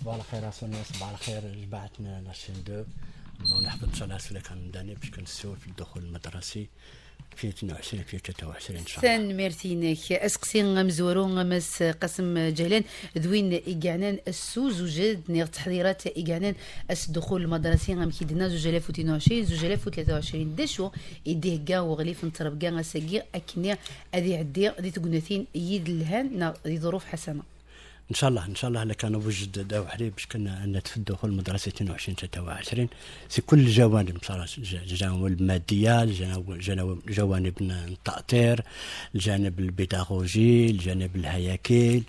صباح الخير اسامي صباح الخير جماعتنا لاشين دو الله يحفظ صلاة سلا كان داني باش كنسول في الدخول المدرسي في 22 في 23 ان شاء الله سان ميرتينك اسقسي مزورو مس قسم جهلان دوين ايكانان السوز وجد نير تحضيرات ايكانان اس الدخول المدرسي زوج الاف و 22 غام كيدنا 2022 2023 دشو يديه كا وغليف نطرب كا اسكي اكني هذه عدي ادي تقنثين يد الهان ظروف حسنه ان شاء الله ان شاء الله لكان وجد داو حريب باش كنا ان تفدوا في المدرسه 22 23 في كل الجوانب بصراحه الجوانب الماديه الجوانب جوانب التاطير الجانب البيداغوجي الجانب الهياكل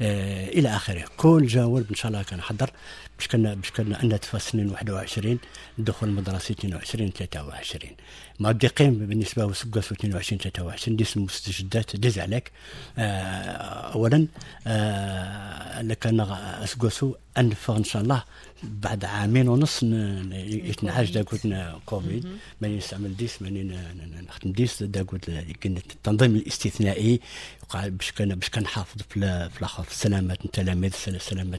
آه، الى اخره كل جواب ان شاء الله كنحضر باش كنا باش كنا عندنا تفاصلين 21 دخول المدرسه 22 23 مع قيم بالنسبه لسقاس 22 23 ديس مستجدات ديز عليك آه، اولا آه لكان سقاسو انفغ ان شاء الله بعد عامين ونص يتنعاش داكوت كوفيد ماني نستعمل ديس ماني نخدم ديس داكوت التنظيم الاستثنائي وقع باش باش كنحافظ في الاخر في سلامه التلاميذ سلامه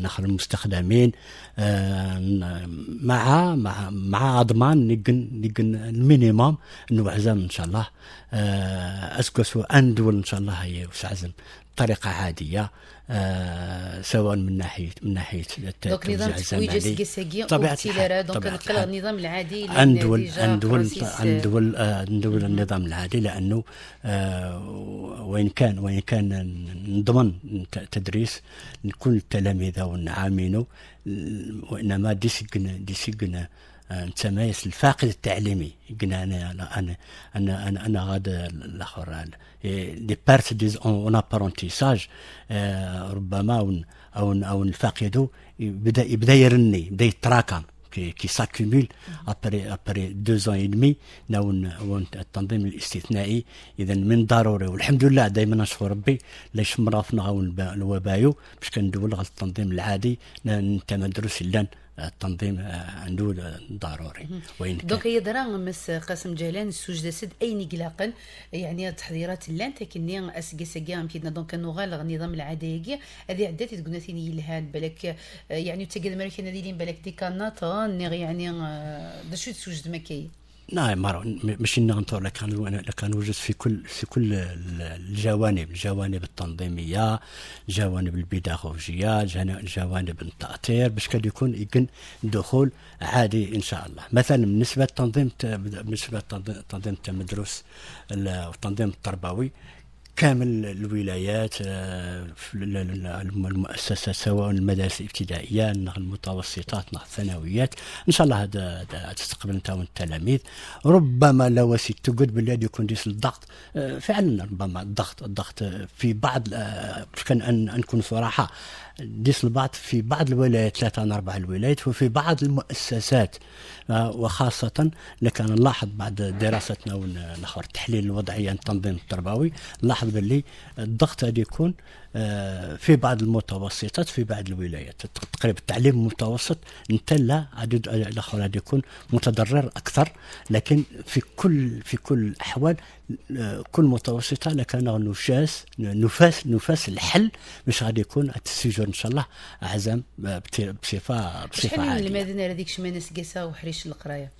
ناخر المستخدمين آه، مع مع مع اضمان نقن نقن المينيموم انه عزم ان شاء الله اسكو آه، سو دول ان شاء الله هي وسعزم بطريقه عاديه آه سواء من ناحيه من ناحيه دونك نظام التتويج السكيساكي طبيعه الحال دونك نقل النظام العادي عندول عندول عندول عندول النظام العادي لانه آه وين كان وين كان نضمن تدريس لكل التلاميذ ونعامينه وانما دي سجن دي سجن مايس الفاقد التعليمي قلنا انا انا انا انا, أنا غاد الاخر لي بارت ديز اون ابارونتيساج ربما او او اون الفاقد بدا يبدا يرني بدا يتراكم كي, كي ابري ابري دو زون اي دمي ناون التنظيم الاستثنائي اذا من ضروري والحمد لله دائما نشكر ربي لا يشمر الوبايو باش كندول على التنظيم العادي انت ما دروس لان التنظيم آه، عنده ضروري وان دونك هي دران مس قاسم جهلان السجدة سد اي قلاقا يعني التحضيرات لان تكني اسقي سقي كيدنا دونك نغال النظام العادي هذه عدات تقولنا ثاني يلهان بالك آه، يعني تقد مركنا ديلين بالك ديكانات يعني آه، دا شو تسوجد كاين نعم ماشي نغنطور لكان لكان وجد في كل في كل الجوانب الجوانب التنظيميه الجوانب البيداغوجيه الجوانب التاطير باش كان يكون يمكن دخول عادي ان شاء الله مثلا بالنسبه للتنظيم بالنسبه للتنظيم التمدرس التنظيم التربوي كامل الولايات آه، المؤسسات سواء المدارس الابتدائيه المتوسطات الثانويات ان شاء الله هذا تستقبل انت والتلاميذ ربما لو سيت قد باللي يكون ديس الضغط آه، فعلا ربما الضغط الضغط في بعض آه، كان ان نكون صراحه ديس البعض في بعض الولايات ثلاثة أو أربع الولايات وفي بعض المؤسسات آه، وخاصة لكن نلاحظ بعد دراستنا والآخر تحليل الوضعية التنظيم التربوي نلاحظ باللي الضغط هذا يكون آه، في بعض المتوسطات في بعض الولايات تقريبا التعليم المتوسط انت لا عدد الاخر يكون متضرر اكثر لكن في كل في كل الاحوال كل متوسطة لكان نفاس نفاس نفاس الحل مش غادي يكون التسجيل إن شاء الله أعزم بصفة بصفة عالية المدينة هذيك ناس قيسة وحريش القراية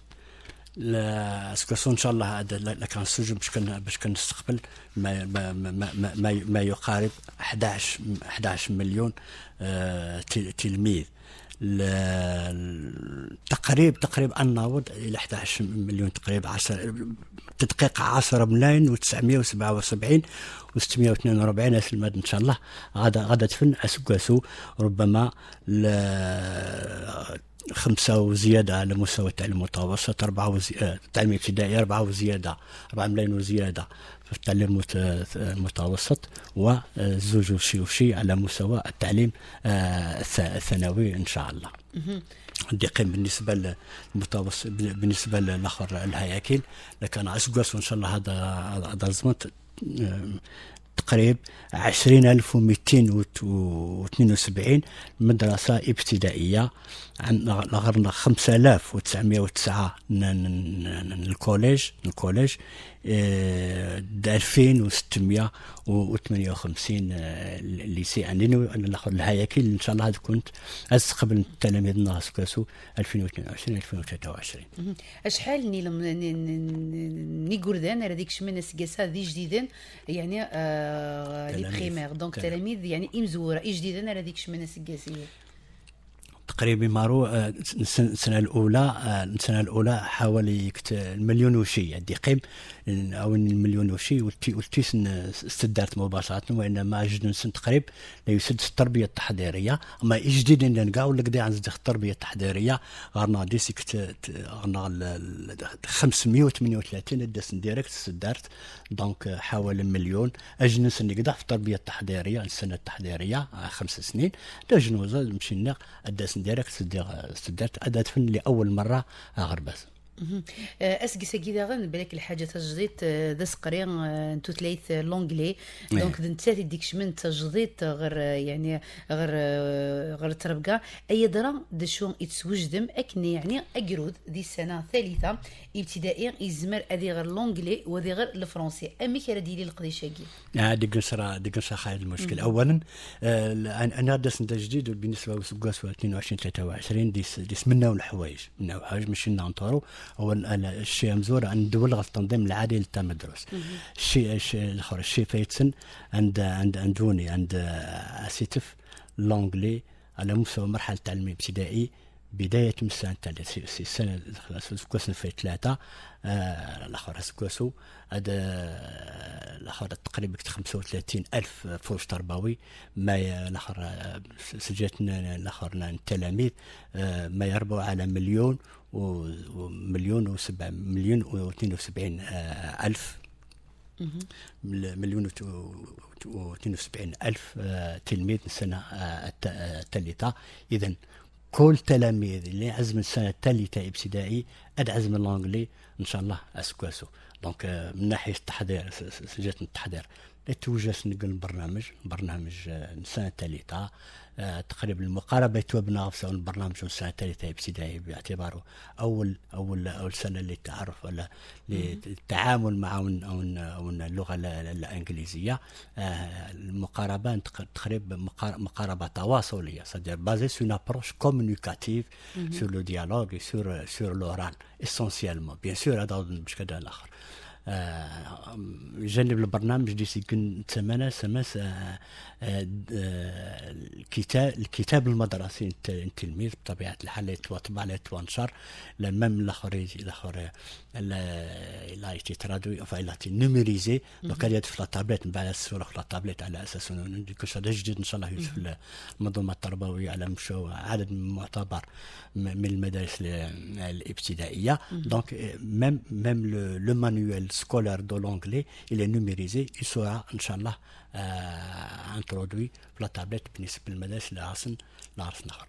سكاسو ان شاء الله هذا لا كان السجن باش باش كنستقبل ما ما ما ما, ما يقارب 11 11 مليون آه تلميذ تقريب تقريب الناوض الى 11 مليون تقريب 10 التدقيق 10 ملاين و977 و642 اسلم ان شاء الله غادا غادا تفن اسوق اسو ربما خمسة وزيادة على مستوى التعليم المتوسط أربعة وزيادة التعليم الابتدائي أربعة وزيادة أربعة ملايين وزيادة في التعليم المتوسط وزوج وشي وشي على مستوى التعليم آه، الثانوي إن شاء الله دقيم بالنسبه للمتوسط بالنسبه للاخر الهياكل لكن اسقس وان شاء الله هذا هذا الزمن تقريب 20272 مدرسة ابتدائية غرنا 5909 الكوليج الكوليج 2658 ليسي يعني ناخذ الهياكل ان شاء الله كنت استقبل التلاميذ الناس كاسو 2022 2023 اشحال ني ني كردان راه ديك شمن سكاسا دي جديدا يعني آه لي بريمير دونك تلاميذ يعني امزوره اي جديدا راه ديك شمن سكاسيه تقريبا مارو السنه أه، الاولى السنه أه، الاولى حوالي مليون وشي عندي قيم او المليون وشي والتي استدارت مباشرة وإنما أجد سن تقريب لا يسد التربية التحضيرية أما إجديد إن كاع ولا كدا عن التربية التحضيرية غارنا دي سكت غارنا 538 داس ديريكت استدارت دونك حوالي مليون أجنس اللي كدا في التربية التحضيرية السنة التحضيرية آه، خمس سنين لا جنوزة مشينا داس ديريكت استدارت أدات فن لأول مرة آه، غربات اسكي ساكي غن بالك الحاجه تجديد آه، ذا سقري انتو آه، ثلاث لونجلي إيه. دونك انت ديكش من تجديد غير آه، يعني غير غير تربقا اي درا دشون يتسوجدم اكن يعني اقرود دي السنه الثالثه ابتدائي يزمر ادي غير لونجلي وذي غير الفرونسي امي كرا ديلي القديشاكي ديك نصرا ديك نصرا خايب المشكل اولا انا داس جديد بالنسبه لسكاس 22 23 ديس ديس منا والحوايج منا والحوايج ماشي نانطورو هو الشيء مزور عند غف التنظيم العالي للتام مدروس الشي الاخر الشيء فايتسن عند عند جوني عند اسيتف لونجلي على مستوى مرحله تعليم ابتدائي بداية مسا نتاع السنة خلاص سكوس في ثلاثة آه، الآخر سكوسو هذا آه، الآخر تقريبا خمسة وثلاثين ألف فوج تربوي ما الآخر آه، سجلتنا الآخر التلاميذ ما يربو على مليون ومليون وسبع مليون و وسبعين ألف مليون و 72 ألف تلميذ السنة الثالثة إذا كل تلاميذي اللي عزم السنه الثالثه ابتدائي ادعزم الانجلي ان شاء الله اسكواسو دونك من ناحيه التحضير سجلت التحضير توجس نقل برنامج برنامج آه، نسان ثالثة آه، تقريبا المقاربة توبنا في البرنامج نسان ثالثة ابتدائي باعتباره أول أول أول سنة للتعرف ولا للتعامل مع اللغة الإنجليزية آه، المقاربة تقريبا مقاربة صدر بازي dire ابروش sur سور لو communicative سور le dialogue et بيان سور هذا باش كذا الآخر آه، جانب البرنامج اللي سيكون ثمانه آه، سماس آه، الكتاب الكتاب المدرسي التلميذ بطبيعه الحال يتطبع لا يتوانشر لا ميم الاخر الاخر لا ايتي ترادوي او لا تي نوميريزي دونك هذه في تابليت من بعد الصوره في تابليت على اساس نديكو هذا جديد ان شاء الله يوسف المنظومه التربويه على مشوا عدد معتبر من المدارس الابتدائيه دونك ميم ميم لو مانيوال scolaire de l'anglais, il est numérisé, il sera, Inch'Allah, euh, introduit la tablette tablette بالنسبة de اللي عاصن il نخر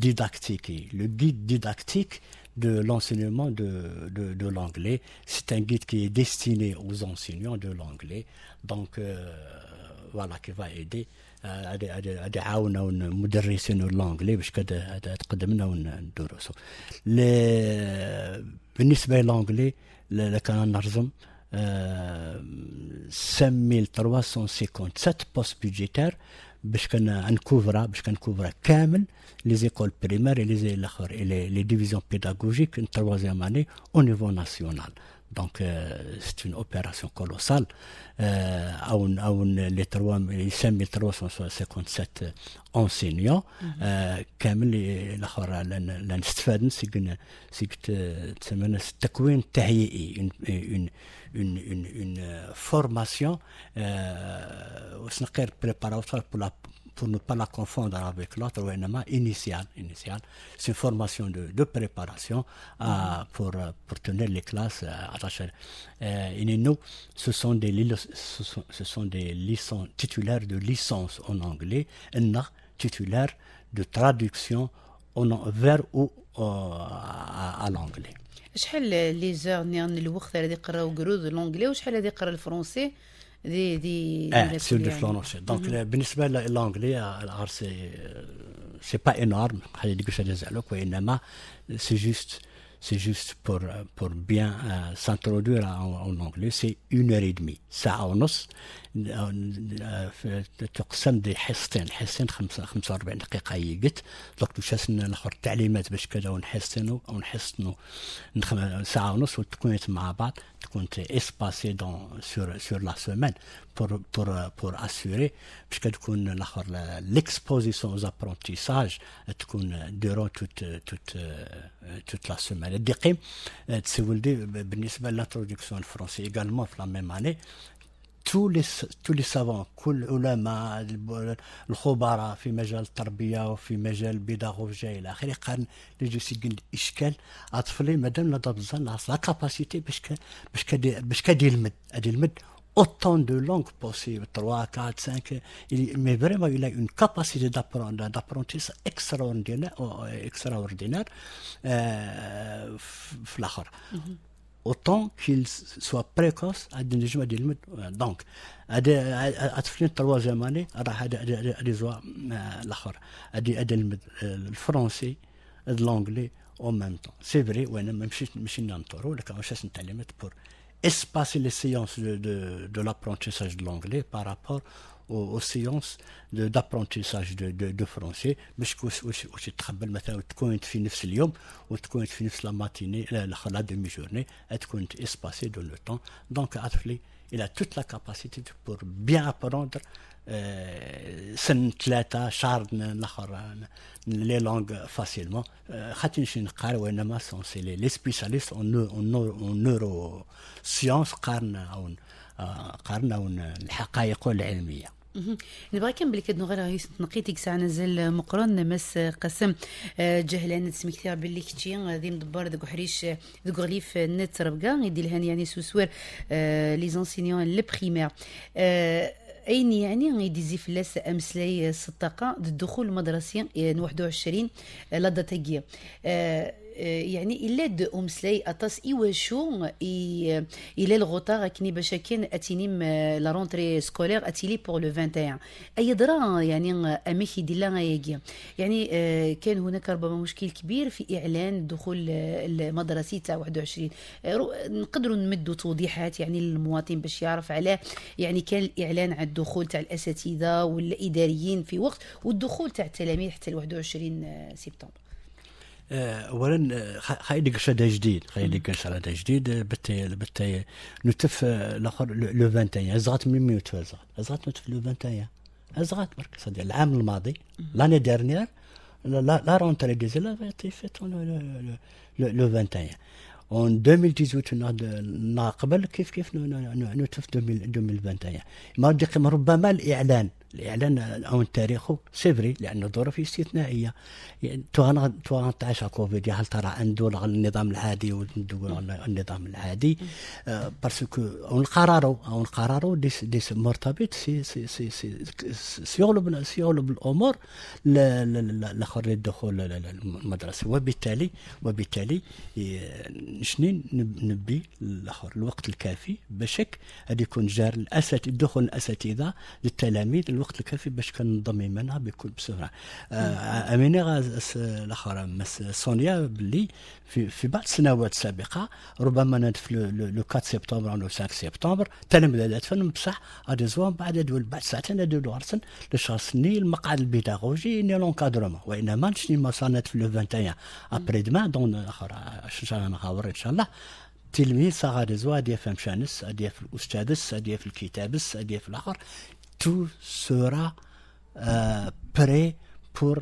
إذا guide didactique de l'enseignement de, de, l'anglais. C'est un guide qui est destiné aux enseignants de l'anglais, donc euh, voilà, qui va aider عاونا مدرسين اللونجلي باش كده تقدمنا وندرسوا بالنسبه للونجلي كان نرزم آه سات بوست بيجيتار باش كان نكوفرا باش كنكوفرا كامل لي زيكول بريمير لي زي الاخر لي ديفيزيون بيداغوجيك تروازيام اني او نيفو ناسيونال Donc euh, c'est une opération colossale. Euh, à aoun, les 3, 5357 euh, enseignants, كامل الاخر لنستفادن سيكن سيكت تسمى التكوين التهيئي une une une une formation وسنقير بريباراtoire pour la pour ne pas la confondre avec l'autre ONMA initial. initial. C'est une formation de, de préparation à, euh, mhm. pour, euh, pour, tenir les classes euh, à Rachel. Et nous, ce sont, des, ce, sont, des licences, titulaires de licence en anglais, et nous, titulaires de traduction en, vers ou euh, à, à l'anglais. شحال لي زور نيان الوقت اللي يقراو قرود الانجلي وشحال اللي يقرا الفرنسي des, eh, Donc, mm-hmm. l'anglais, euh, ce euh, c'est, pas énorme. C'est juste, c'est juste pour, euh, pour bien s'introduire en, anglais. C'est une heure et demie. Ça, تقسم دي حصتين حصتين 45 دقيقه قلت دوك تشاسنا الاخر التعليمات باش كذا ونحصنو او ساعه ونص وتكونت مع بعض تكون اسباسي دون سور سور لا سيمين بور بور بور اسوري باش كتكون الاخر ليكسبوزيسيون زابرونتيساج تكون دورو توت توت توت لا سيمين ديقيم قيم تسولدي بالنسبه لانتروديكسيون الفرونسي ايغالمون في لا ميم اني تو لي سافون كل علماء الخبراء في مجال التربيه وفي مجال البيداغوجيا الى اخره قال لي جو سيكن اشكال اطفالي مادام نضا بزاف نعرف لا كاباسيتي باش باش كدير باش المد هذه المد اوتون دو لونغ بوسيبل 3, 4, 5, mais اون كاباسيتي a une capacité اكسترا d'apprentissage extraordinaire, في oh, euh, autant qu'il soit précoce à euh, Donc, à troisième année, a euh, euh, le français et l'anglais en même temps. C'est vrai, pour espacer les séances de, de l'apprentissage de l'anglais par rapport aux, séances d'apprentissage de, français, mais très la matinée, la, demi-journée, et espacé le temps. Donc, il a toute la capacité pour bien apprendre. Euh, les langues facilement euh, les spécialistes en neurosciences sont قرنا الحقائق العلميه نبغى بلي كدنو غير غيس تنقيتك ساعة نزل مقرن مس قسم آه، جهلان تسميك تيغ بلي كتشي غادي مدبر ذوك حريش ذوك غليف نت ربقا غيدي لهان يعني سوسوير آه، لي زونسينيون لي بخيمير آه، اين يعني غيدي زي فلاس امسلاي الصداقه الدخول المدرسي 21 لا تاكيا آه، يعني الا دو امسلاي اطاس اي الى الغوطا راكني باش كان اتيني لا رونتري سكولير اتيلي بور لو 21 اي درا يعني اميك يديلا يعني آه، كان هناك ربما مشكل كبير في اعلان الدخول آه، المدرسي تاع 21 نقدروا نمدوا توضيحات يعني للمواطن باش يعرف على يعني كان الاعلان على الدخول تاع الاساتذه والاداريين في وقت والدخول تاع التلاميذ حتى 21 سبتمبر آه، اولا آه، خاي خايد قشا جديد خاي خايد قشا جديد بتي آه، بتي نتف الاخر لو 21 زغات من ميوت زغات نتف لو 21 زغات برك صدي العام الماضي لاني ديرنيير لا لا رونتري ديز لا فيت لو 21 اون 2018 قبل كيف كيف نتف 2021 ما ربما الاعلان الإعلان او تاريخه سيفري لأن الظروف استثنائية تعشى كوفيد هل ترى أن على النظام العادي وندور على النظام العادي باسكو أون قرارو أون قرارو ديس ديس مرتبط سي سي سي سي سيغلب سيغلب الأمور لاخر الدخول المدرسة وبالتالي وبالتالي شني نبي الآخر الوقت الكافي باش هذا يكون جار الأساتذة دخول الأساتذة للتلاميذ الوقت الكافي باش كنضمي منها بكل بسرعه آه، امينه الاخرى مس سونيا باللي في, في بعض السنوات السابقه ربما انا في لو 4 سبتمبر او 5 سبتمبر تلمذذات فن بصح غادي زوان بعد دول بعد ساعتين هادو غرسن لشهر سني المقعد البيداغوجي ني لونكادرومون وانما نشني ما صانت في لو 21 ابري دما دون اخر شهر نهار ان شاء الله تلميذ صغار زوا غادي فهم شانس غادي في الاستاذس غادي في الكتابس غادي في الاخر tout sera euh, prêt pour euh,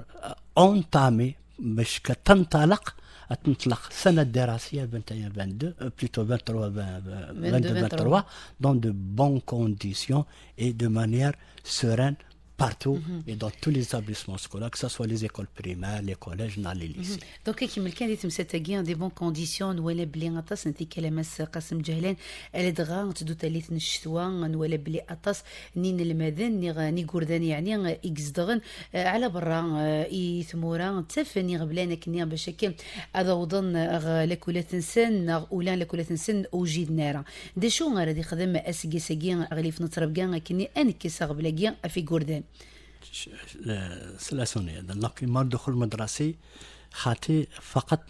entamer jusqu'à tantalak à tantalak sanadérasie 21-22 euh, plutôt 23-23 dans de bonnes conditions et de manière sereine partout mhm. et dans tous les établissements scolaires, que ce soit les écoles primaires, les collèges, dans les lycées. Mhm. Donc, كما كان يتم ستاكي دي بون كونديسيون ولا بلي غطاس نتي كلمس قاسم جهلان على دغا تدو تاليت نشتوى ولا بلي اطاس نين المذن ني ني كردان يعني اكس دغن على برا يثمورا تفن يغبلان كني باش كي هذا وضن لكولا تنسن اولا لكولا تنسن اوجي نارا دي شو غادي خدم اسكي سكي غليف نطرب كان كني انكس غبلاكي في كردان سلاسونية ما دخل مدرسي خاطي فقط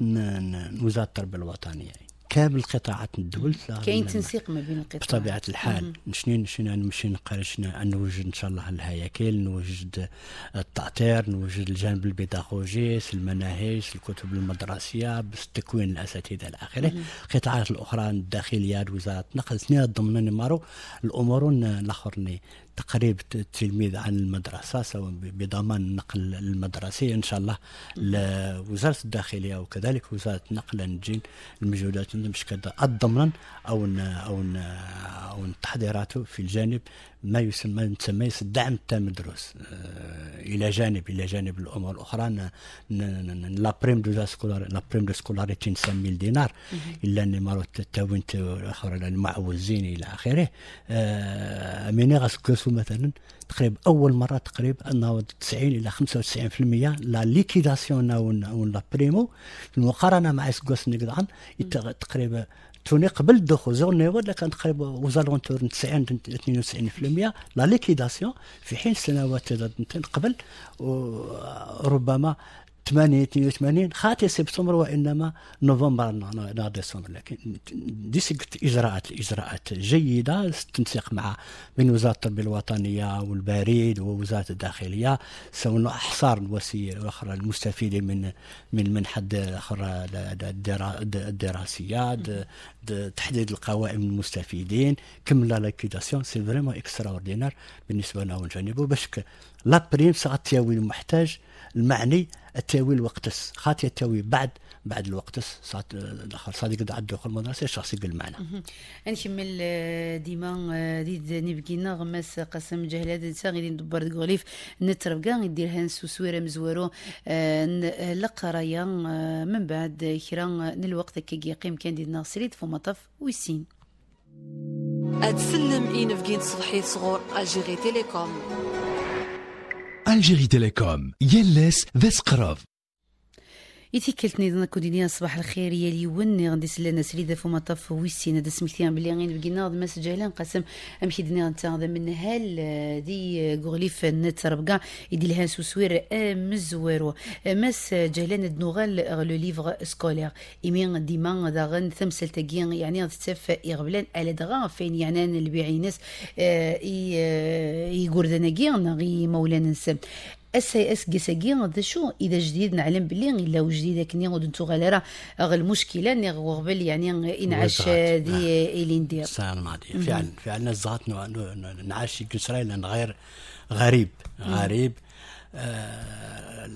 وزارة التربية الوطنيه كامل القطاعات الدول كاين تنسيق ما بين القطاعات بطبيعه الحال شنو شنو نمشي نقرا شنو نوجد ان شاء الله الهياكل نوجد التاطير نوجد الجانب البيداغوجي المناهج الكتب المدرسيه بس تكوين الاساتذه الى اخره القطاعات الاخرى الداخليه وزاره النقل سنين ضمن نمارو الامور الاخرين تقريب التلميذ عن المدرسة سواء بضمان النقل المدرسي إن شاء الله لوزارة الداخلية وكذلك وزارة النقل نجين المجهودات باش الضمن أو أو أو التحضيرات في الجانب ما يسمى نسميه الدعم التام الدروس آه، الى جانب الى جانب الامور الاخرى لا بريم دو لا بريم دو سكولاريتي نسمي الدينار الا اني مارو التاوينت اخر المعوزين الى اخره آه، ميني غاسكوسو مثلا تقريبا اول مره تقريبا انه 90 الى 95% لا ليكيداسيون او لا بريمو في المقارنه مع سكوس نقدر تقريبا توني قبل دخول زون نيفول كان تقريبا وزالونتور 90 92% لا ليكيداسيون في حين سنوات قبل وربما 80 82 خاتي سبتمبر وانما نوفمبر ديسمبر لكن دي سكت اجراءات اجراءات جيده تنسيق مع من وزاره التربيه الوطنيه والبريد ووزاره الداخليه سواء احصار الوسيله الاخرى المستفيدين من من منحه اخرى الدراسيه تحديد القوائم المستفيدين كمل لا ليكيداسيون سي فريمون اكسترا اوردينار بالنسبه لنا ونجانبو باش لا بريم سغتياوي المحتاج المعني التاويل وقتس خاطي التاوي بعد بعد الوقتس صاد الاخر صادق عاد دخل المدرسه الشخص يقول معنا نكمل ديما ديد آه، نبكي نغمس قسم جهلات نسا غادي ندبر دغوليف نترب ندير هانس وسويره مزورو آه، لقرايا آه، من بعد كرا الوقت كي يقيم كان دينا في فمطف ويسين أتسلم إين فقين صبحي صغور ألجيري تيليكوم الجيري تيليكوم يلس ذا إذا ظن كودي كوديني صباح الخير يا لي ليون غندي سلانا اللي دافو مطاف ويسين هذا سميتي بلي غين بقينا ما سجلان قسم امشي دنيا انت هذا من هال آه، دي آه، غوغليف نت ربقا يدي لها سوسوير آه، مزويرو مس جهلان الدنوغال لو ليفغ سكولير إمين ديما دا غن ثمسل تاكين يعني تسف إغبلان على دغا فين يعني ناس اي اي يقردنا كي غي مولانا نسم اس اي اس كيساكي هذا شو اذا جديد نعلم بلي الا جديد كني غود نتو غير غ المشكله ني غبل يعني انعاش هذه نعم. اللي ندير السنه الماضيه فعلا فعلا زغات نعاش كسرين غير غريب غريب آه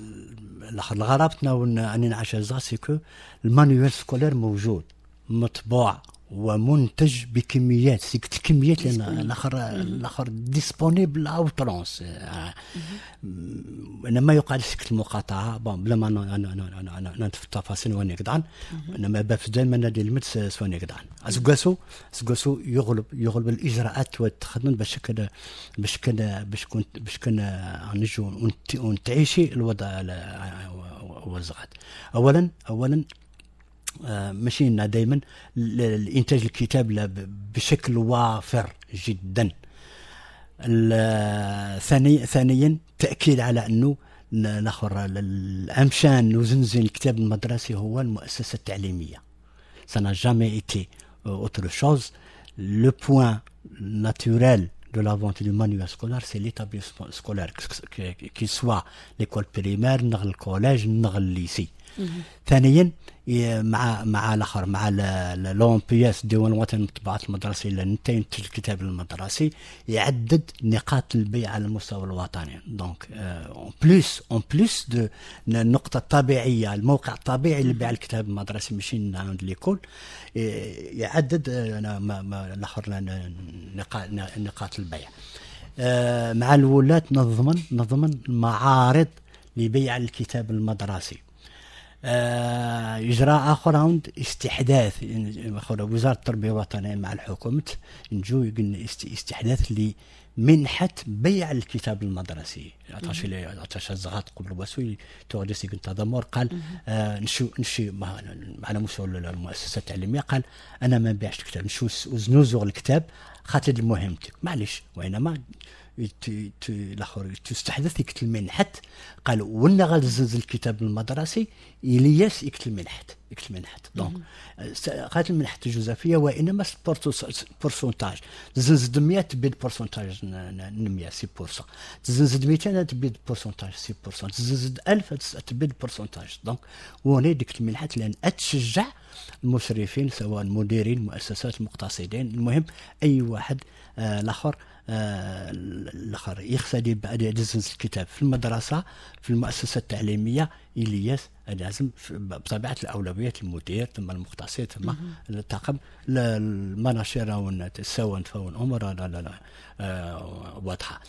الغرابتنا اني نعاش زغات سيكو المانيوال سكولير موجود مطبوع ومنتج بكميات سكت كميات الاخر الاخر ديسبونيبل او ترونس لما يقال سكت المقاطعه بون بلا ما انا في التفاصيل وين كدعان انما باف دائما المد سواني كدعان سكاسو سكاسو يغلب يغلب الاجراءات والتخدم باش كان باش كان باش كنت باش كان آه، نجو ونتعيشي الوضع آه، آه، وزغات اولا اولا ماشي مشينا دائما الانتاج الكتاب بشكل وافر جدا ثاني ثانيا تاكيد على انه الاخر الامشان وزنزين الكتاب المدرسي هو المؤسسه التعليميه سانا جامي ايتي اوتر شوز لو بوين ناتورال دو لافونت دو مانيو سكولار سي ليتابليسمون سكولار كي سوا ليكول بريمير نغ الكوليج نغ الليسي ثانيا مع مع الاخر مع لون بي اس ديوان الوطني للطباعه المدرسيه لنتين الكتاب المدرسي يعدد نقاط البيع على المستوى الوطني دونك اون بليس اون بليس دو النقطه الطبيعيه الموقع الطبيعي لبيع الكتاب المدرسي ماشي عند ليكول يعدد آه، الاخر نقاط البيع آه، مع الولاة نضمن نضمن معارض لبيع الكتاب المدرسي إجراء آه، آخر عند استحداث وزارة التربية الوطنية مع الحكومة نجو استحداث لمنحة بيع الكتاب المدرسي عطاش عطاش الزغاط قبل باسوي توريسي كنت تضمر قال آه نشو نشي على مستوى المؤسسة التعليمية قال أنا ما نبيعش الكتاب نشو نزور الكتاب خاطر مهمتك معليش وإنما الاخر تستحدث يكت المنحت قال ولا غنزز الكتاب المدرسي الياس يكت المنحت يكت المنحت دونك قالت المنحت الجزافيه وانما بورسونتاج زنزد 100 تبيد بورسونتاج 100 سي بورسون تزنزد 200 تبيد بورسونتاج سي بورسون تزنزد 1000 تبيد بورسونتاج دونك وني ديك المنحت لان تشجع المشرفين سواء المديرين المؤسسات المقتصدين المهم اي واحد آه الاخر آه، الاخر يختلي بعد لازم الكتاب في المدرسه في المؤسسه التعليميه الياس لازم بطبيعه الاولويات المدير ثم المختصين ثم الطاقم المناشره سواء فون امور آه، واضحه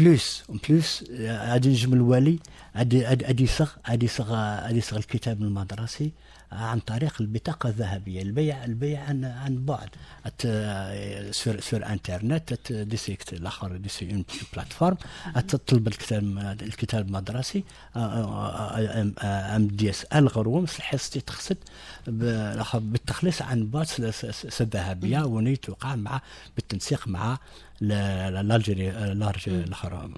بلوس بلوس غادي نجم الوالي غادي غادي يصغ غادي يصغ غادي يصغ الكتاب المدرسي عن طريق البطاقه الذهبيه البيع البيع عن عن بعد سور سور انترنت ديسيكت الاخر ديسي اون بلاتفورم تطلب الكتاب الكتاب المدرسي ام دي اس الغروم تي تقصد بالتخليص عن بعد الذهبيه ونيت وقع مع بالتنسيق مع لارج الحرام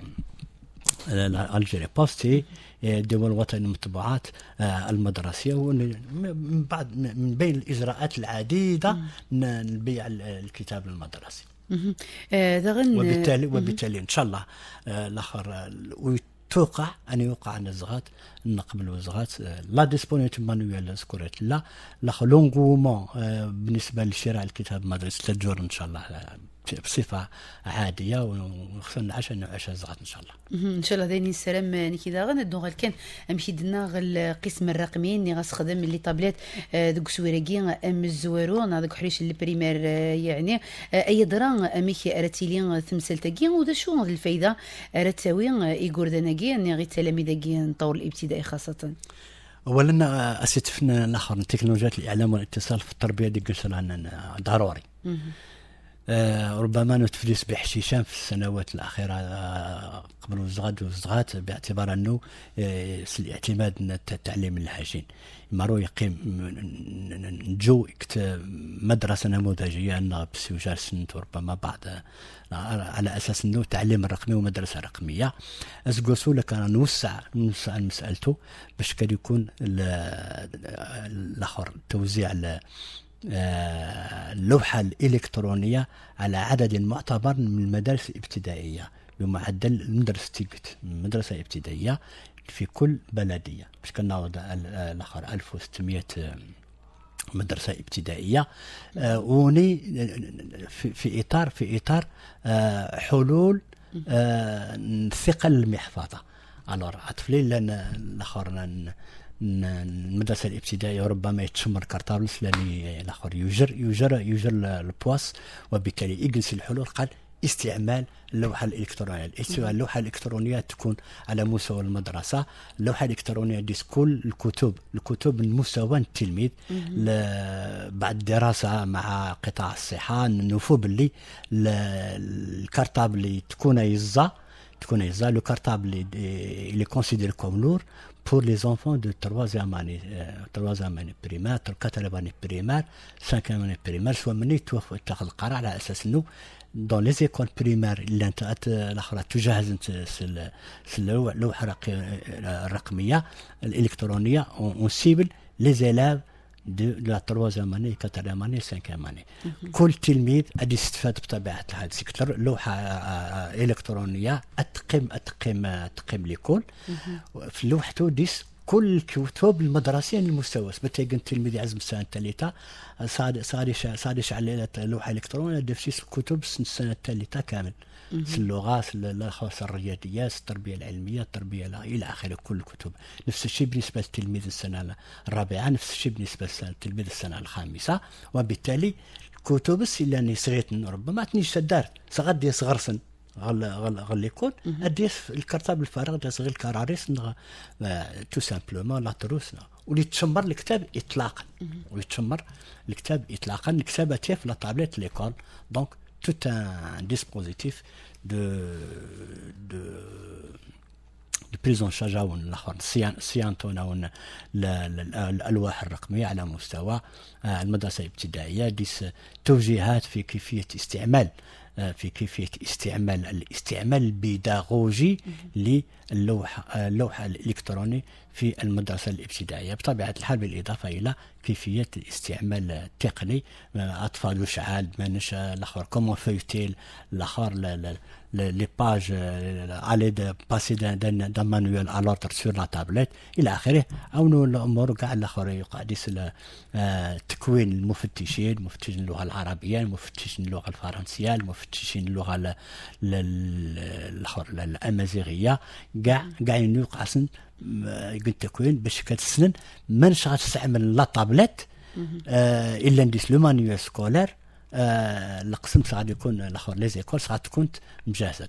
الجيري بوستي آه، دول الوطن المطبوعات آه، المدرسيه ومن بعد من بين الاجراءات العديده نبيع الكتاب المدرسي آه، وبالتالي وبالتالي ان شاء الله الاخر توقع ان يوقع نزغات نقبل وزغات لا ديسبونيت مانويل ذكرت لا لونغومون بالنسبه لشراء الكتاب المدرسي ثلاث ان شاء الله بصفه عاديه ونخصو نعش نعاشها زغات ان شاء الله ان شاء الله ديني السلام نيكي داغن دون غال كان امشي دنا غل القسم الرقمي اللي غنستخدم لي طابلات آه، دوك سويراكي ام الزوارو انا دوك حريش البريمير آه، يعني آه، اي درا اميكي اراتيلي تمثال تاكي ودا شو الفايده اراتاوي ايغورداناكي اني غير التلاميذ طور الابتدائي خاصه اولا اسيتفنا الاخر تكنولوجيات الاعلام والاتصال في التربيه ديك ضروري آه، ربما نتفلس بحشيشان في السنوات الأخيرة آه، قبل الزغاد وزغات باعتبار أنه آه، الاعتماد التعليم الحاجين مارو يقيم نجو مدرسة نموذجية أن بسيوجار سنت ربما بعض على أساس أنه تعليم رقمي ومدرسة رقمية أسقوسو لك نوسع نوسع مسألته باش كان يكون الآخر توزيع اللوحة آه، الإلكترونية على عدد معتبر من المدارس الابتدائية بمعدل المدرسة مدرسة ابتدائية في كل بلدية باش كنعاود الآخر 1600 مدرسة ابتدائية آه، وني في, إطار في إطار آه، حلول الثقل المحفظة الور الطفلين الاخر المدرسه الابتدائيه ربما يتشمر كارطابلس لان الاخر يجر يجر يجر البواس وبالتالي يجلس الحلول قال استعمال اللوحه الالكترونيه اللوحه الالكترونيه تكون على مستوى المدرسه اللوحه الالكترونيه دي كل الكتب الكتب من مستوى التلميذ بعد الدراسه مع قطاع الصحه نوفو باللي الكارطابلي تكون يزا تكون يزا لو كارطابلي لي كونسيدير كوم لور pour les enfants de troisième année, euh, troisième année primaire quatrième année primaire cinquième année primaire سوا مني تاخذ القرار على اساس انه دون لي زيكول بريمير اللي انت الاخرى تجهز انت اللوحه الرقميه الالكترونيه اون سيبل لي زيلاف دو لا troisième اني كاتريام اني سانكيام اني كل تلميذ غادي يستفاد بطبيعه الحال سيكتر لوحه آه، آه، الكترونيه اتقم اتقم اتقم آه، ليكول في لوحته ديس كل الكتب المدرسيه المستوى بالتالي التلميذ يعزم السنه الثالثه صار صار صار على لوحه الكترونيه دير الكتب السنه الثالثه كامل اللغه الرياضيات التربيه العلميه التربيه الى اخره كل الكتب نفس الشيء بالنسبه للتلميذ السنه الرابعه نفس الشيء بالنسبه للتلميذ السنه الخامسه وبالتالي الكتب الا اني صغيت ربما تنيش دارت غادي صغر سن غل غل غل يكون ادي الكرتاب الفارغ ديال صغير الكراريس تو سامبلومون لا تروس واللي تشمر الكتاب اطلاقا ويتشمر الكتاب اطلاقا الكتابه في لا تابليت ليكول دونك tout un dispositif de, de, de prise en charge او الاخر صيانتهم او الالواح الرقميه على مستوى المدرسه الابتدائيه توجيهات في كيفيه استعمال آه، في كيفيه استعمال الاستعمال البيداغوجي للوحه آه، اللوحه الالكتروني في المدرسه الابتدائيه بطبيعه الحال بالاضافه الى كيفيه الاستعمال التقني آه، اطفال ما منش الاخر كومون فيوتيل الاخر les, les pages, euh, aller de, passer d'un manuel à l'autre sur la tablette إلى آخره عاونوا الأمور كاع الآخرين قاديس تكوين المفتشين مفتشين اللغة العربية المفتشين اللغة الفرنسية المفتشين اللغة الآخر الأمازيغية كاع كاع يقعسن التكوين باش كتسنن منش غتستعمل لا طابلات إلا نديس لو مانيوال سكولار القسم question يكون الاخر لي زيكول تكون مجهزه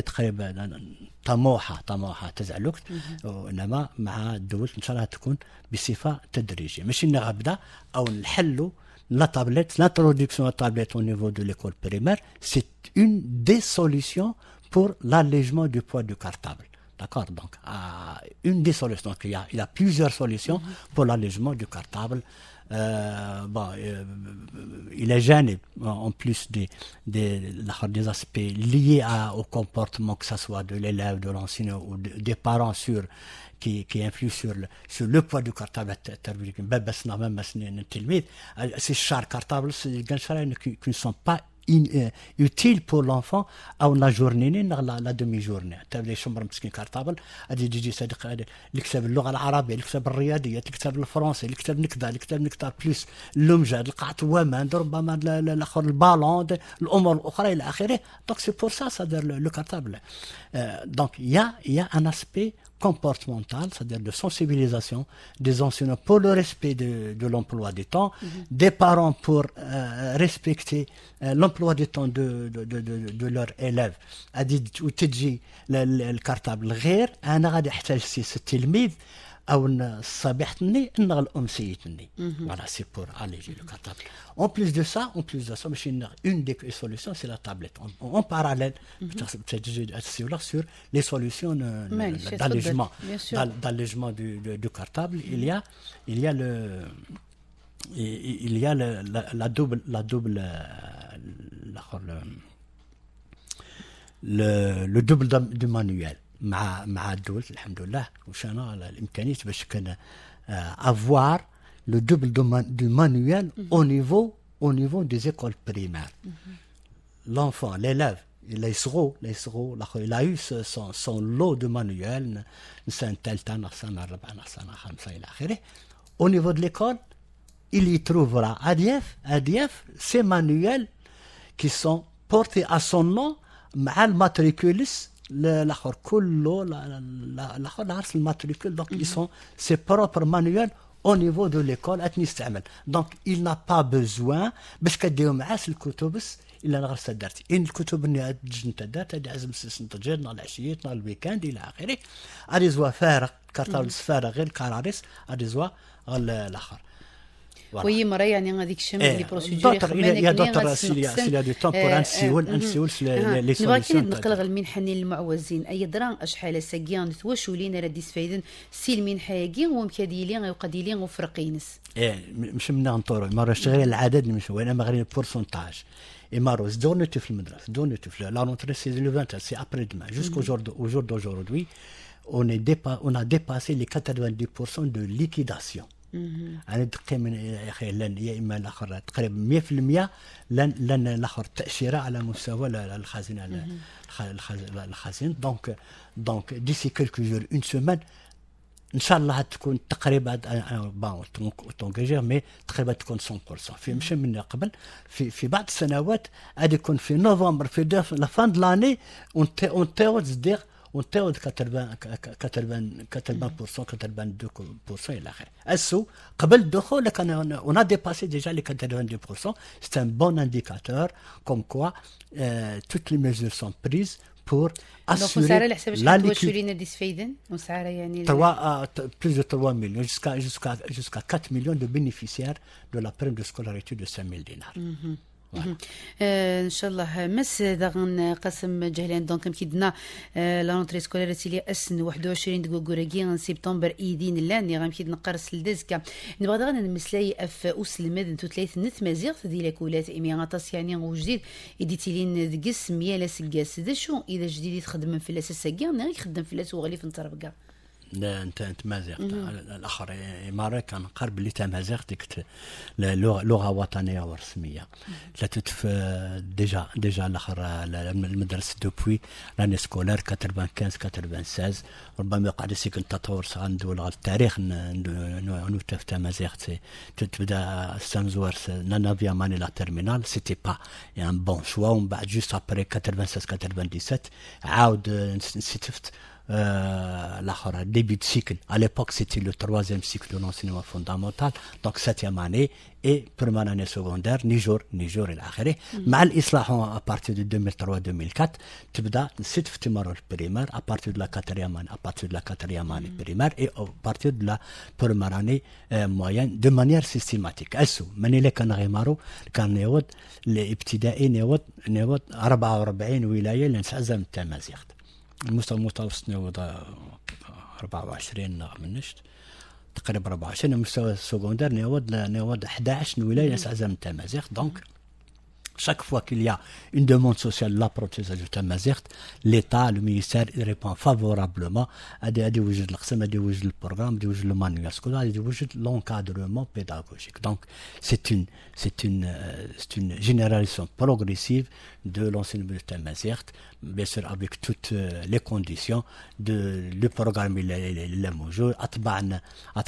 تقريبا طموحه طموحه وانما مع la tablette, l'introduction à la tablette au niveau de l'école primaire, c'est une des solutions pour l'allègement du poids du cartable. D'accord Donc, euh, une des solutions il y a plusieurs solutions mm-hmm. pour l'allègement du cartable euh, euh, il est gêné en plus des, des, des aspects liés au comportement, que ce soit de l'élève, de l'enseignant ou des parents sur, qui, qui influent sur le, sur le poids du cartable. C'est euh, chars cartables qui ne sont pas Euh, utile pour l'enfant او لا جورني لا لا دومي جورني حتى بدا يشمر مسكين كارطابل غادي يجي يجي صديق اللي كتب اللغه العربيه اللي كتب الرياضيات اللي كتب الفرنسي اللي كتب نكذا اللي كتب نكذا بلوس اللمجه القعطومان ربما الاخر البالون الامور الاخرى الى اخره دونك سي بور سا سا دار لو كارطابل دونك يا يا ان اسبي comportemental, c'est-à-dire de sensibilisation des enseignants pour le respect de, l'emploi du temps, mhm. des parents pour euh, respecter euh, l'emploi du temps de, de, de, leurs élèves ou Voilà, c'est pour alléger le cartable En plus de ça, en plus de ça, une des solutions, c'est la tablette. En, en parallèle, mhm. sur les solutions euh, d'allègement, d'allègement du, du, du, cartable, il y a, il y a le, il y a le, la, double, la double, euh, le, le, double du manuel ma مع الدول الحمد لله وشانا الامكانيات باش كان افوار لو دوبل دو au niveau des écoles primaires. Mhm. L'enfant, l'élève, il a eu son, son lot de manuels, au niveau de l'école, il y trouvera Adief, Adief, ces manuels qui sont portés à son nom, matriculus l'axor kullo, l'axor n'arrête le matricule, donc ils mhm. sont ses propres manuels au niveau de l'école à تنستعمل donc il n'a pas besoin باش كديروا معاه الكتب الا غير صدرتي ان الكتب اللي تجي انت هذه عزم تجي نهار العشيه نهار الويكاند الى اخره اريزوا فارغ كارطاولس فارغ غير كراريس اريزوا الاخر وي مرايا يعني غاديك الشم لي بروسيدور دوتر يا دوتر سيليا سيليا دو تون بور انسيول انسيول لي سوليسيون نبغي كي نقلغ المين ديال المعوزين اي دران اشحال ساكيان تواشو لينا راه ديسفايدن سيل إيه، من حاكي ومكاديلي غيقاديلي وفرقينس ايه مش منا نطورو مرة غير العدد المشهور انا ما بورسونتاج Et Maros, donne-tu le madrasse, donne-tu La rentrée, c'est le 20, c'est après-demain. Jusqu'au jour, جور d'aujourd'hui, on, est ديبا on a dépassé les 90% de liquidation. انا دقي من اخي لن يا اما الاخر تقريبا 100% لن لن الاخر تاشيره على مستوى الخزينه الخزين دونك دونك ديسي كيلكو جور اون سومان ان شاء الله تكون تقريبا بون تونجيجير مي تقريبا تكون 100% في مشي من قبل في في بعض السنوات غادي يكون في نوفمبر في لا فان دو اون تيو تصديق وانتاود كتربان كتربان كتربان بورسون كتربان دو بورسون الى اخره اسو قبل الدخول انا اون ديباسي ديجا لي كتربان دو بورسون سيت ان بون انديكاتور كوم كوا توت لي ميزور سون بريز بور اسيو دونك وسعر على حسب شحال تبغي تشري ناديس فايدن وسعر يعني 3 بلوس دو 3 مليون جوسكا جوسكا جوسكا 4 مليون دو بينيفيسيار دو لا بريم دو سكولاريتي دو 5000 دينار آه ان شاء الله مس داغن قسم جهلان دونك مكيدنا آه لا رونتري سكولير سيليا اسن 21 دقو كوراكي ان سبتمبر ايدين لاني غنمكيد نقرس لدزكا نبغى داغن نمسلاي اف اسلمد ثلاث نت مزيغ دي لاكولات امي غطاس يعني وجديد ايدي تيلين دقس لا سكاس دا شو اذا جديد يخدم في الاساس كاع نغي يخدم في الاس وغلي في نطربكا انت انت مازيغ الاخر إيه، مارا كان قرب بلي تمازيغت ديك لغه وطنيه ورسميه تلاتوت ديجا ديجا الاخر المدرسه دوبوي راني سكولار 95 96 ربما يقع سيك التطور صغار ندول على التاريخ نوتا في تمازيغت تبدا سانزوار نانا فيا ماني لا تيرمينال سيتي با ان بون شوا ومن بعد جوست ابري 96 97 عاود نسيتفت euh, début de cycle. À l'époque, c'était le troisième cycle de l'enseignement fondamental, donc septième année et première année secondaire, ni jour, ni jour et l'Akhara. Mm. Mais l'Islah, à partir de 2003-2004, tu bda, c'est primaire, à partir de la quatrième année, à partir de la quatrième année mm. primaire et à partir de la première année euh, moyenne, de manière systématique. Elles مني les les كان les petits نيوض 44 les اللي المستوى المتوسط نعوض 24 منشت تقريبا 24 المستوى السكوندير نعوض نعوض 11 ولايه ساعه زمن التمازيغ دونك Chaque fois qu'il y a une demande sociale, la prothèse de Mazert, l'État, le ministère, répond favorablement à des le programme, le manuel scolaire, l'encadrement pédagogique. Donc, c'est une, c'est une, euh, c'est une généralisation progressive de l'enseignement de Mazert, bien sûr, avec toutes euh, les conditions de, le programme, il est, il est, il est il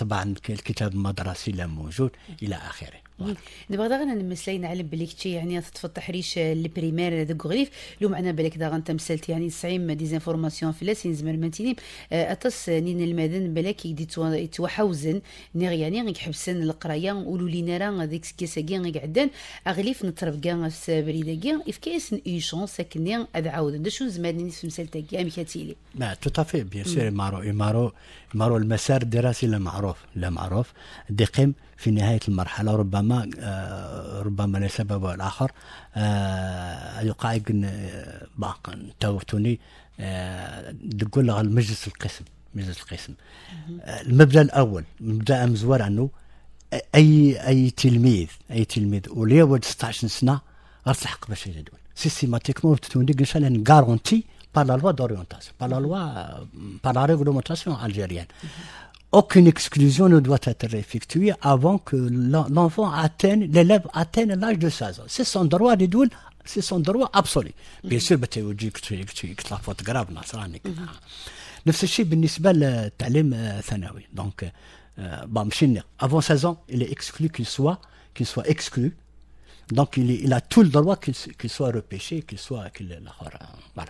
est il est il إيه. دابا داغنا نمثلي نعلم بلي كنتي يعني تتفتح ريش البريمير دوك غريف لو معنا بالك داغ انت مثلت يعني سعيم ديزانفورماسيون في لاسين زمر مانتيني اتس آه، نين المدن بالك يتوحوزن نيغ يعني غيك حبسن القرايه ولو لينا راه ديك كيساكي غيك عدان اغليف نطرب كان في بريداكي اف كاين اي شونس كني اد عاود شو زمان نيس في مثلتك ام كاتيلي ما تو بيان سور مارو مارو مارو المسار الدراسي لا معروف لا معروف دي قيم في نهاية المرحلة ربما آه، ربما لسبب آخر آه، يقعد آه، باقا توتوني تقول لها المجلس القسم مجلس القسم المبدا الاول مبدا مزور عنه اي اي تلميذ اي تلميذ وليا ولد 16 سنه غتلحق باش يجي سيستيماتيكمون تتوندي كنشان غارونتي par غارونتي بار لا لوا la loi, لا لوا réglementation لا ريغلومونتاسيون الجيريان aucune exclusion ne doit être effectuée avant que l'enfant atteigne, l'élève atteigne l'âge de 16 ans. C'est son droit c'est son droit absolu. Bien mhm. sûr, la faute grave, نفس الشيء بالنسبه للتعليم الثانوي دونك avant avant 16 ans il est exclu qu'il soit qu'il soit exclu Donc il, il, a tout le droit qu'il soit repêché, qu'il soit qu'il voilà.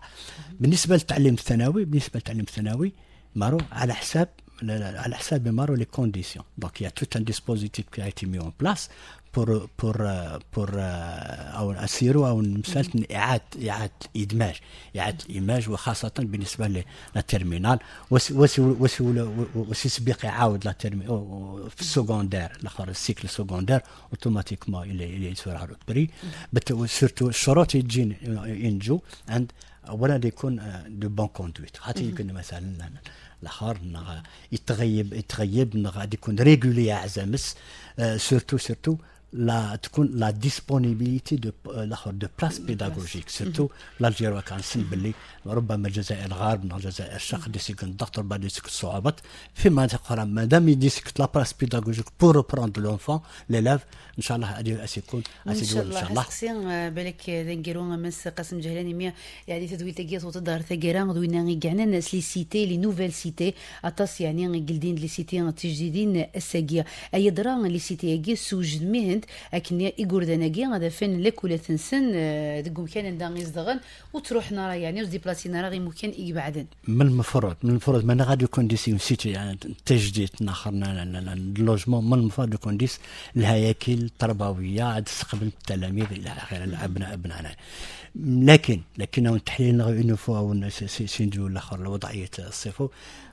بالنسبة للتعليم الثانوي بالنسبة للتعليم الثانوي مارو على حساب على حساب ما لي كونديسيون دونك يا توت ان ديسبوزيتيف كي ايتي مي اون بلاس بور بور بور او اسيرو او مثلا اعاده اعاده ادماج اعاده الايماج وخاصه بالنسبه لا تيرمينال وسي سبيق يعاود لا في السكوندير الاخر السيكل السكوندير اوتوماتيكمون الى الى سور هذا بري سورتو الشروط اللي تجي ينجو عند اولا يكون دو بون كوندويت خاطر يكون مثلا الاخر يتغيب يتغيب غادي يكون ريغولي اعزامس سورتو سورتو لا تكون لا ديسبونيبيليتي دو الاخر دو بلاس بيداغوجيك سيرتو الجير وكنسن باللي ربما الجزائر الغرب من الجزائر الشرق دي ديسيك الضغط ربما ديسيك الصعوبات في مناطق اخرى مادام يديسيك لا بلاس بيداغوجيك بور بروند لونفون ليلاف ان شاء الله هذه اسيكون اسيكون ان شاء الله خصين بالك نديرو مس قاسم جهلاني مي يعني تدوي تاكي صوت الدار تاكيرا دوينا كاع الناس لي سيتي لي نوفيل سيتي اتاس يعني غي جلدين لي سيتي تجديدين الساقيه اي دران لي سيتي سوجد مهن الهند اكن ايغورداناكي غادا فين لك ولا تنسن ديك مكان دا وتروحنا وتروح يعني يعني وزديبلاسي راه غير مكان يبعدن من المفروض من المفروض ما غادي يكون ديس سيتي يعني التجديد ناخرنا اللوجمون من المفروض يكون ديس الهياكل التربويه عاد تستقبل التلاميذ الى اخره الابناء ابنائنا لكن لكن التحليل اون فوا سي سي الاخر الوضعيه الصفو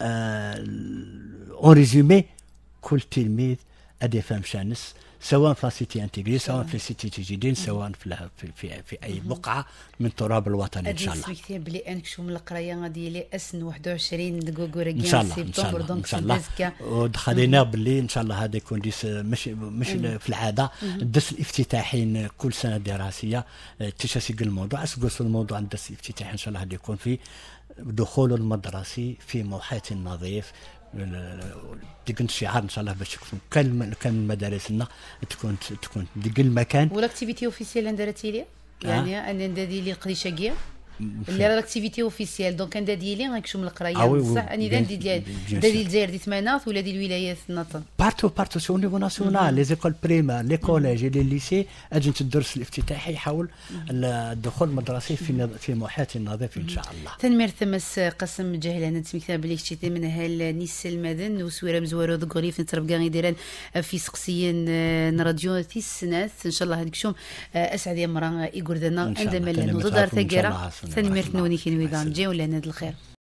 اون ريزومي كل تلميذ أدي فهم شانس سواء في سيتي انتيغري سواء في سيتي تجدين سواء في, في, في اي بقعه من تراب الوطن ان شاء الله. سمعتي بلي انك شو من القرايه لي اسن 21 دقوقور ان شاء الله ان شاء الله ان شاء الله ودخلينا باللي ان شاء الله هذا يكون ديس مش مش في العاده الدرس الافتتاحي كل سنه دراسيه آه، تشاسيق الموضوع اسكوس الموضوع الدرس الافتتاحي ان شاء الله هذا يكون في دخول المدرسي في محيط نظيف ديك الشعار ان شاء الله باش تكون كان كان مدارسنا تكون تكون ديك المكان ولاكتيفيتي اوفيسيال اللي دارت لي يعني انا ندير لي قديشاكيه اللي راه لاكتيفيتي اوفيسيال دونك انا ديالي غنكشم القرايه آه، بصح اني دادي ديال دادي الجزائر ديال ثمانات ولا ديال الولايات النطن بارتو بارتو سو نيفو ناسيونال لي زيكول بريمير لي كوليج لي ليسي اجنت الدرس الافتتاحي حول الدخول المدرسي في في محيط نظيف ان شاء الله تنمير ثمس قسم انا تسميك بلي شتي من هال نيس المدن وسويره مزوره دغريف في نترب في سقسيين راديو تيس ان شاء الله هذيك شوم اسعد يا مرا ايغور دنا عندما لانه ضدار ثقيره تنمير تنوني كي نويضان جي ولا ناد الخير